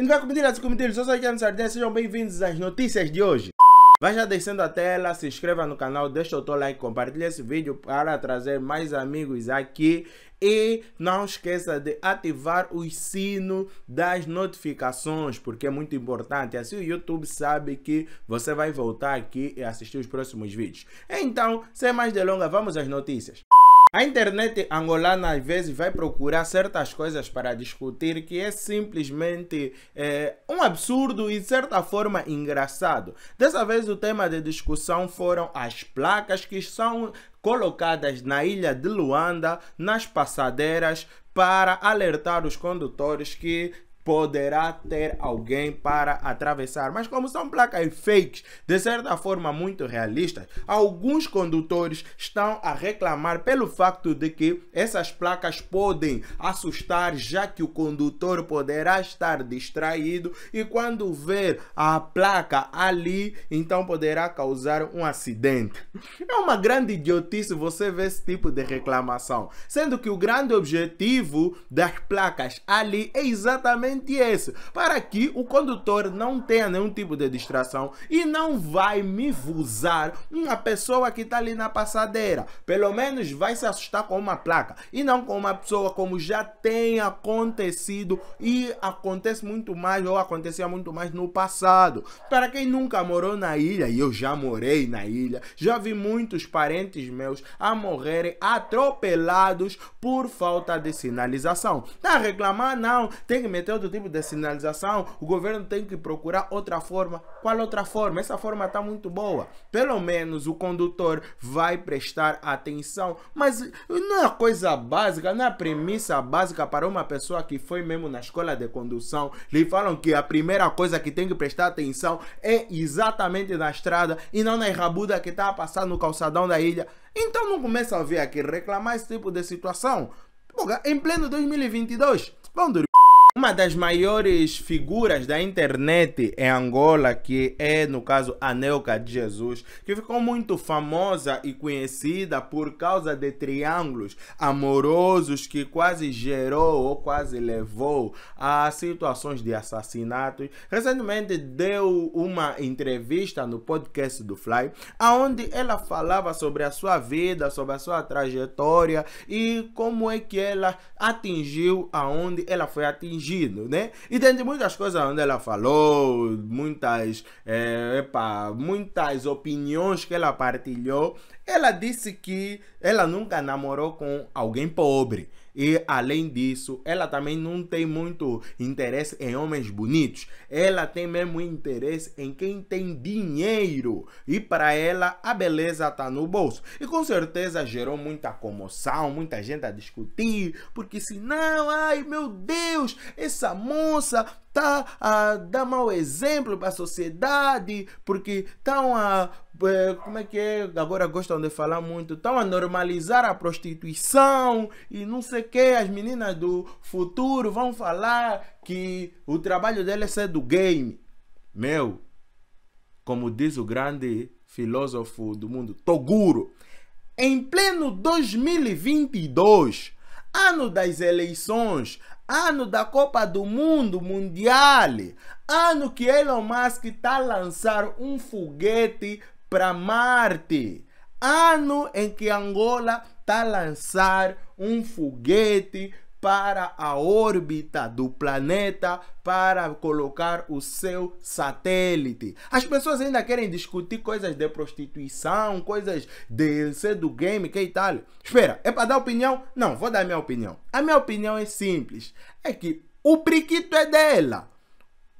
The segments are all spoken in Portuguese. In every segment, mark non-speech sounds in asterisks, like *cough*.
E não vai cometer assim cometer, só aqui Sardinha, sejam bem-vindos às notícias de hoje. Vai já descendo a tela, se inscreva no canal, deixa o teu like, compartilha esse vídeo para trazer mais amigos aqui e não esqueça de ativar o sino das notificações, porque é muito importante. Assim o YouTube sabe que você vai voltar aqui e assistir os próximos vídeos. Então, sem mais delongas, vamos às notícias. A internet angolana às vezes vai procurar certas coisas para discutir que é simplesmente é, um absurdo e de certa forma engraçado. Dessa vez o tema de discussão foram as placas que são colocadas na ilha de Luanda, nas passadeiras, para alertar os condutores que poderá ter alguém para atravessar. Mas como são placas fakes, de certa forma muito realistas, alguns condutores estão a reclamar pelo facto de que essas placas podem assustar, já que o condutor poderá estar distraído e quando ver a placa ali, então poderá causar um acidente. É uma grande idiotice você ver esse tipo de reclamação, sendo que o grande objetivo das placas ali é exatamente exatamente esse, para que o condutor não tenha nenhum tipo de distração e não vai me vuzar uma pessoa que está ali na passadeira. Pelo menos vai se assustar com uma placa e não com uma pessoa como já tem acontecido e acontece muito mais ou acontecia muito mais no passado. Para quem nunca morou na ilha, e eu já morei na ilha, já vi muitos parentes meus a morrerem atropelados por falta de sinalização. Tá reclamar? Não, tem que meter o outro tipo de sinalização, o governo tem que procurar outra forma. Qual outra forma? Essa forma está muito boa. Pelo menos o condutor vai prestar atenção. Mas não é coisa básica, não é premissa básica para uma pessoa que foi mesmo na escola de condução. Lhe falam que a primeira coisa que tem que prestar atenção é exatamente na estrada e não na errabuda que está passando no calçadão da ilha. Então não começa a ver aqui reclamar esse tipo de situação. em pleno 2022, vão dormir. Uma das maiores figuras da internet em Angola, que é no caso a Neuca de Jesus, que ficou muito famosa e conhecida por causa de triângulos amorosos que quase gerou ou quase levou a situações de assassinatos, recentemente deu uma entrevista no podcast do Fly, aonde ela falava sobre a sua vida, sobre a sua trajetória e como é que ela atingiu aonde ela foi atingida atingido, né? E de muitas coisas onde ela falou, muitas, é, epa, muitas opiniões que ela partilhou, ela disse que ela nunca namorou com alguém pobre. E além disso, ela também não tem muito interesse em homens bonitos. Ela tem mesmo interesse em quem tem dinheiro. E para ela, a beleza está no bolso. E com certeza gerou muita comoção, muita gente a discutir, porque senão, ai meu Deus, essa moça tá a dar mau exemplo para a sociedade, porque estão a eh, como é que é? Agora gostam de falar muito. Estão a normalizar a prostituição e não sei o que. As meninas do futuro vão falar que o trabalho delas é ser do game. Meu, como diz o grande filósofo do mundo, Toguro, em pleno 2022, ano das eleições, ano da Copa do Mundo Mundial, ano que Elon Musk está a lançar um foguete para Marte. Ano em que Angola está a lançar um foguete para a órbita do planeta para colocar o seu satélite. As pessoas ainda querem discutir coisas de prostituição, coisas de ser do game, que tal. Espera, é para dar opinião? Não, vou dar minha opinião. A minha opinião é simples, é que o priquito é dela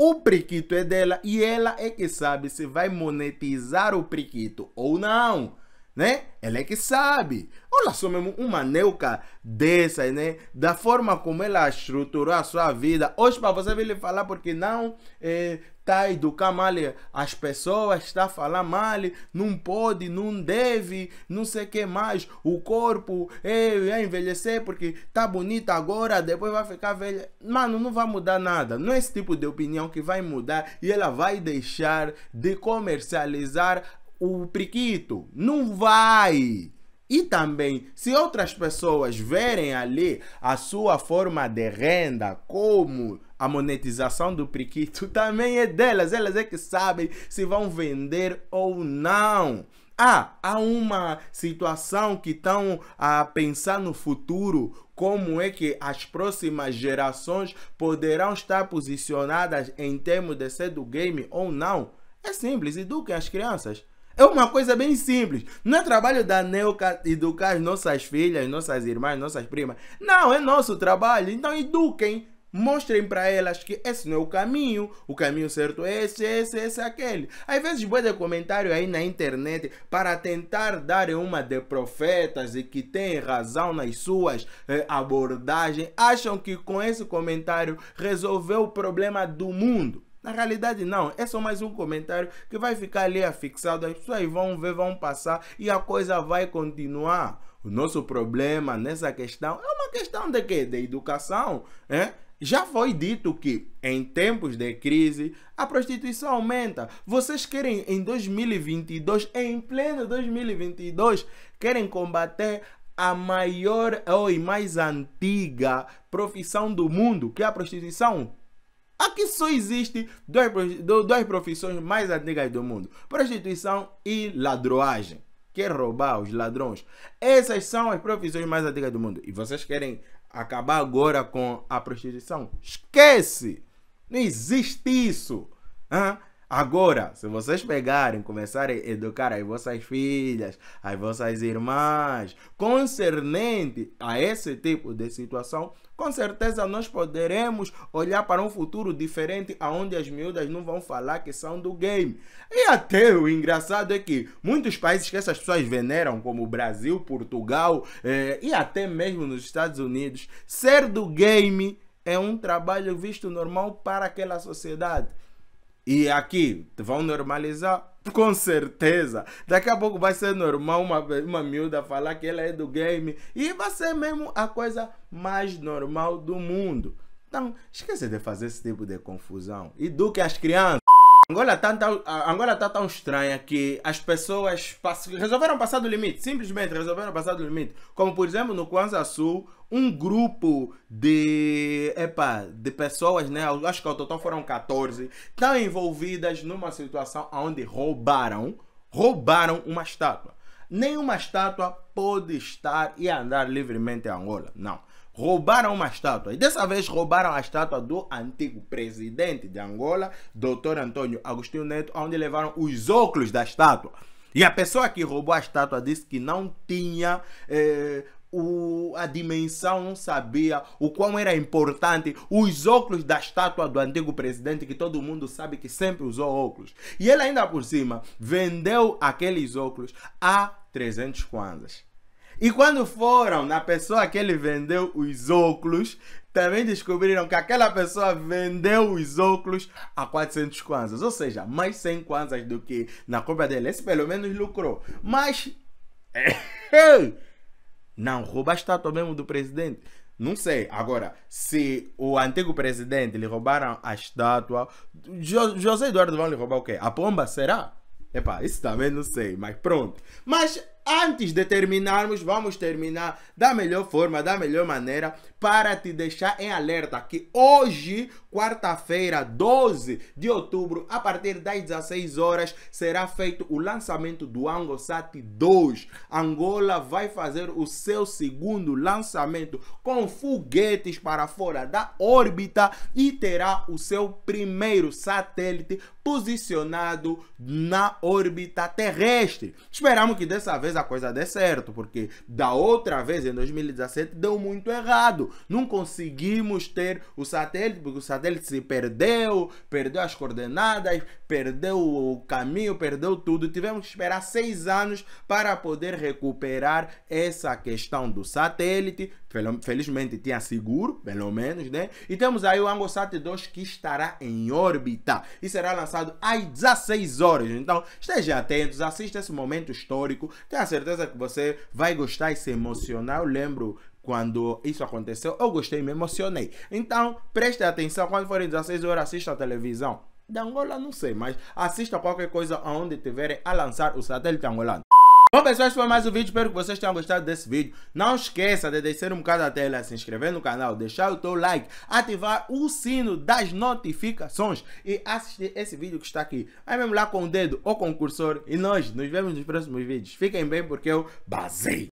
o priquito é dela e ela é que sabe se vai monetizar o priquito ou não né? Ela é que sabe. Olha só mesmo, uma Neuca dessas, né? Da forma como ela estruturou a sua vida. Hoje, para você vir lhe falar, porque não está é, a tá educar mal as pessoas, está a falar mal, não pode, não deve, não sei o que mais. O corpo é, é envelhecer porque tá bonita agora, depois vai ficar velha. Mano, não vai mudar nada. Não é esse tipo de opinião que vai mudar e ela vai deixar de comercializar o Priquito. Não vai! E também, se outras pessoas verem ali a sua forma de renda, como a monetização do Priquito, *laughs* também é delas. Elas é que sabem se vão vender ou não. Ah, há uma situação que estão a pensar no futuro, como é que as próximas gerações poderão estar posicionadas em termos de ser do game ou não. É simples, eduquem as crianças. É uma coisa bem simples. Não é trabalho da Neuca educar as nossas filhas, nossas irmãs, nossas primas. Não, é nosso trabalho. Então eduquem. Mostrem para elas que esse não é o caminho, o caminho certo é esse, esse, esse, aquele. Às vezes boa de comentário aí na internet para tentar dar uma de profetas e que tem razão nas suas eh, abordagens, acham que com esse comentário resolveu o problema do mundo. Na realidade, não. É só mais um comentário que vai ficar ali afixado. As pessoas vão ver, vão passar e a coisa vai continuar. O nosso problema nessa questão é uma questão de quê? De educação, é? Já foi dito que em tempos de crise a prostituição aumenta. Vocês querem em 2022, em pleno 2022, querem combater a maior ou mais antiga profissão do mundo, que é a prostituição? Aqui só existe duas, profissões mais antigas do mundo: prostituição e ladroagem. Que é roubar os ladrões. Essas são as profissões mais antigas do mundo. E vocês querem acabar agora com a prostituição? Esquece! Não existe isso! Uhum. Agora, se vocês pegarem, começarem a educar as vossas filhas, as vossas irmãs, concernente a esse tipo de situação, com certeza nós poderemos olhar para um futuro diferente aonde as miúdas não vão falar que são do game. E até o engraçado é que muitos países que essas pessoas veneram, como Brasil, Portugal eh, e até mesmo nos Estados Unidos, ser do game é um trabalho visto normal para aquela sociedade. E aqui vão normalizar com certeza. Daqui a pouco vai ser normal uma, uma miúda falar que ela é do game. E vai ser mesmo a coisa mais normal do mundo. Então, esqueça de fazer esse tipo de confusão. Eduque as crianças. Angola está tão, Angola tá tão estranha que as pessoas pass resolveram passar do limite, simplesmente resolveram passar do limite. Como por exemplo no Kwanza Sul, um grupo de, epa, de pessoas, né, acho que ao total foram 14, estão tá envolvidas numa situação onde roubaram, roubaram uma estátua. Nenhuma estátua pode estar e andar livremente em Angola, não roubaram uma estátua. E dessa vez roubaram a estátua do antigo presidente de Angola, Dr. Antônio Agostinho Neto, onde levaram os óculos da estátua. E a pessoa que roubou a estátua disse que não tinha eh, o, a dimensão, não sabia o quão era importante os óculos da estátua do antigo presidente, que todo mundo sabe que sempre usou óculos. E ele ainda por cima vendeu aqueles óculos a 300 kwanzas. E quando foram na pessoa que ele vendeu os óculos, também descobriram que aquela pessoa vendeu os óculos a 400 kwanzas, ou seja, mais 100 kwanzas do que na compra dele. Esse pelo menos lucrou. Mas. *laughs* Não, rouba a estátua mesmo do presidente. Não sei. Agora, se o antigo presidente lhe roubaram a estátua, José Eduardo vão lhe roubar o quê? A pomba? Será? Epa, isso também não sei, mas pronto. Mas antes de terminarmos, vamos terminar da melhor forma, da melhor maneira, para te deixar em alerta que hoje, quarta-feira, 12 de outubro, a partir das 16 horas, será feito o lançamento do Angosat 2. Angola vai fazer o seu segundo lançamento com foguetes para fora da órbita e terá o seu primeiro satélite posicionado na órbita terrestre. Esperamos que dessa vez a coisa dê certo, porque da outra vez, em 2017, deu muito errado. Não conseguimos ter o satélite, porque o satélite se perdeu, perdeu as coordenadas, perdeu o caminho, perdeu tudo. Tivemos que esperar seis anos para poder recuperar essa questão do satélite. Felizmente tinha seguro, pelo menos, né? E temos aí o Angosat 2 que estará em órbita e será lançado às 16 horas. Então, estejam atentos, assista esse momento histórico. Tenho a certeza que você vai gostar e se emocionar. Eu lembro quando isso aconteceu, eu gostei, me emocionei. Então, preste atenção, quando forem 16 horas, assista a televisão. Da Angola, não sei, mas assista qualquer coisa onde tiverem a lançar o satélite angolano. Bom pessoal, esse foi mais um vídeo, espero que vocês tenham gostado desse vídeo. Não esqueça de descer um bocado a tela, se inscrever no canal, deixar o teu like, ativar o sino das notificações e assistir esse vídeo que está aqui. Vai mesmo lá com o dedo ou com o cursor e nós nos vemos nos próximos vídeos. Fiquem bem porque eu basei!